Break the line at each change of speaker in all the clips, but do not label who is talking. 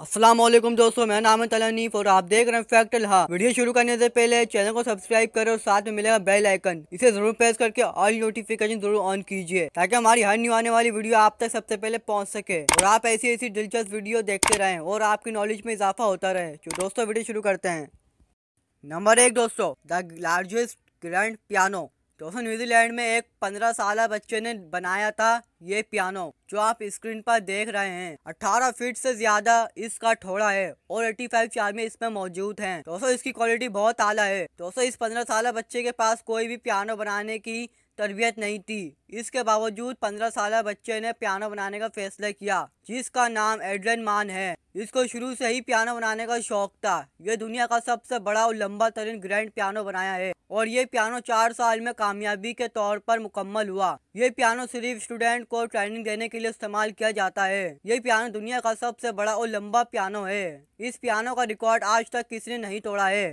असलम दोस्तों मैं नाम तलानीफ और आप देख रहे हैं फैक्ट लहा वीडियो शुरू करने से पहले चैनल को सब्सक्राइब करें और साथ में मिलेगा बेल आइकन इसे जरूर प्रेस करके ऑल नोटिफिकेशन जरूर ऑन कीजिए ताकि हमारी हर न्यू आने वाली वीडियो आप तक सबसे पहले पहुंच सके और आप ऐसी ऐसी दिलचस्प वीडियो देखते रहें और आपकी नॉलेज में इजाफा होता रहे तो दोस्तों वीडियो शुरू करते हैं नंबर एक दोस्तों द लार्जेस्ट ग्रैंड पियानो दोस्तों न्यूजीलैंड में एक पंद्रह साल बच्चे ने बनाया था ये पियानो जो आप स्क्रीन पर देख रहे हैं 18 फीट से ज्यादा इसका ठोड़ा है और 85 में इसमें मौजूद हैं। दोस्तों इसकी क्वालिटी बहुत आला है दोस्तों इस पंद्रह साल बच्चे के पास कोई भी पियानो बनाने की तरबियत नहीं थी इसके बावजूद पंद्रह साल बच्चे ने पियानो बनाने का फैसला किया जिसका नाम एड्रेन मान है इसको शुरू से ही पियानो बनाने का शौक था ये दुनिया का सबसे बड़ा और लंबा तरीन ग्रैंड पियानो बनाया है और ये पियानो चार साल में कामयाबी के तौर पर मुकम्मल हुआ ये पियानो सिर्फ स्टूडेंट को ट्रेनिंग देने के लिए इस्तेमाल किया जाता है ये पियानो दुनिया का सबसे बड़ा और लंबा पियानो है इस पियानो का रिकॉर्ड आज तक किसी ने नहीं तोड़ा है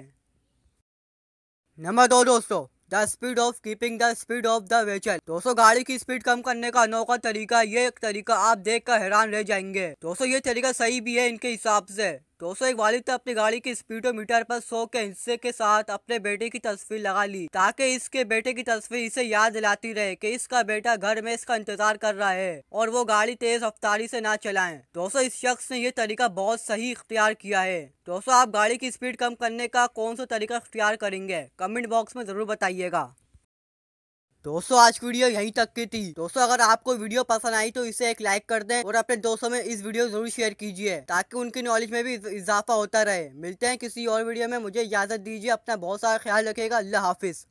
नंबर दो दोस्तों the speed of keeping the speed of the vehicle दोस्तों गाड़ी की स्पीड कम करने का अनोखा तरीका ये एक तरीका आप देख कर हैरान रह जाएंगे दोस्तों ये तरीका सही भी है इनके हिसाब से दोस्तों एक वालिद ने तो अपनी गाड़ी की स्पीडोमीटर पर सो के हिस्से के साथ अपने बेटे की तस्वीर लगा ली ताकि इसके बेटे की तस्वीर इसे याद दिलाती रहे कि इसका बेटा घर में इसका इंतजार कर रहा है और वो गाड़ी तेज रफ्तारी से ना चलाएं दोस्तों इस शख्स ने ये तरीका बहुत सही इख्तियार किया है दोस्तों आप गाड़ी की स्पीड कम करने का कौन सा तरीका इख्तियार करेंगे कमेंट बॉक्स में जरूर बताइएगा दोस्तों आज की वीडियो यहीं तक की थी दोस्तों अगर आपको वीडियो पसंद आई तो इसे एक लाइक कर दें और अपने दोस्तों में इस वीडियो जरूर शेयर कीजिए ताकि उनकी नॉलेज में भी इजाफा होता रहे मिलते हैं किसी और वीडियो में मुझे इजाजत दीजिए अपना बहुत सारा ख्याल रखेगा अल्लाह हाफिज